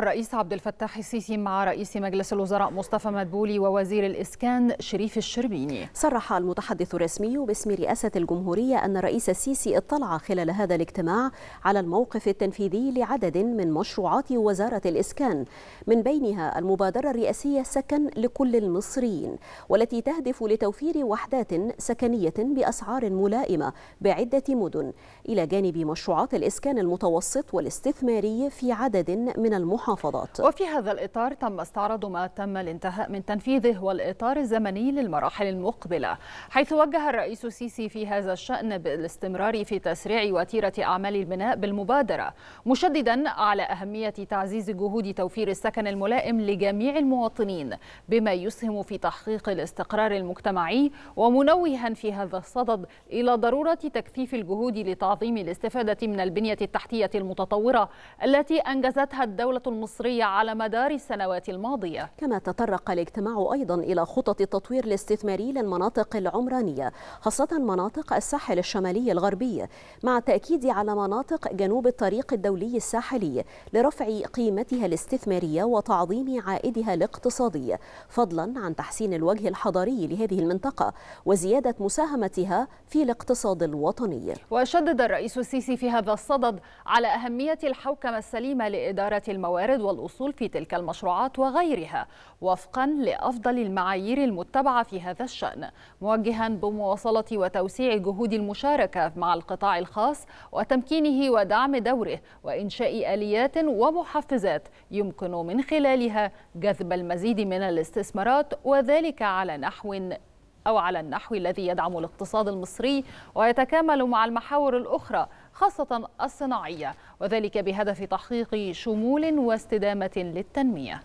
الرئيس عبد الفتاح السيسي مع رئيس مجلس الوزراء مصطفى مدبولي ووزير الإسكان شريف الشربيني صرح المتحدث الرسمي باسم رئاسة الجمهورية أن الرئيس السيسي اطلع خلال هذا الاجتماع على الموقف التنفيذي لعدد من مشروعات وزارة الإسكان من بينها المبادرة الرئاسية سكن لكل المصريين والتي تهدف لتوفير وحدات سكنية بأسعار ملائمة بعدة مدن إلى جانب مشروعات الإسكان المتوسط والاستثماري في عدد من المحافظات المحافظات وفي هذا الإطار تم استعراض ما تم الانتهاء من تنفيذه والإطار الزمني للمراحل المقبلة حيث وجه الرئيس السيسي في هذا الشأن بالاستمرار في تسريع وتيرة أعمال البناء بالمبادرة مشددا على أهمية تعزيز جهود توفير السكن الملائم لجميع المواطنين بما يسهم في تحقيق الاستقرار المجتمعي ومنوها في هذا الصدد إلى ضرورة تكثيف الجهود لتعظيم الاستفادة من البنية التحتية المتطورة التي أنجزتها الدولة المصرية على مدار السنوات الماضية كما تطرق الاجتماع أيضا إلى خطط التطوير الاستثماري للمناطق العمرانية خاصة مناطق الساحل الشمالي الغربي مع التأكيد على مناطق جنوب الطريق الدولي الساحلي لرفع قيمتها الاستثمارية وتعظيم عائدها الاقتصادي فضلا عن تحسين الوجه الحضاري لهذه المنطقة وزيادة مساهمتها في الاقتصاد الوطني وشدد الرئيس السيسي في هذا الصدد على أهمية الحوكمة السليمة لإدارة الموارد الموارد والأصول في تلك المشروعات وغيرها وفقا لأفضل المعايير المتبعة في هذا الشأن موجها بمواصلة وتوسيع جهود المشاركة مع القطاع الخاص وتمكينه ودعم دوره وإنشاء آليات ومحفزات يمكن من خلالها جذب المزيد من الاستثمارات وذلك على نحو أو على النحو الذي يدعم الاقتصاد المصري ويتكامل مع المحاور الأخرى خاصة الصناعية وذلك بهدف تحقيق شمول واستدامة للتنمية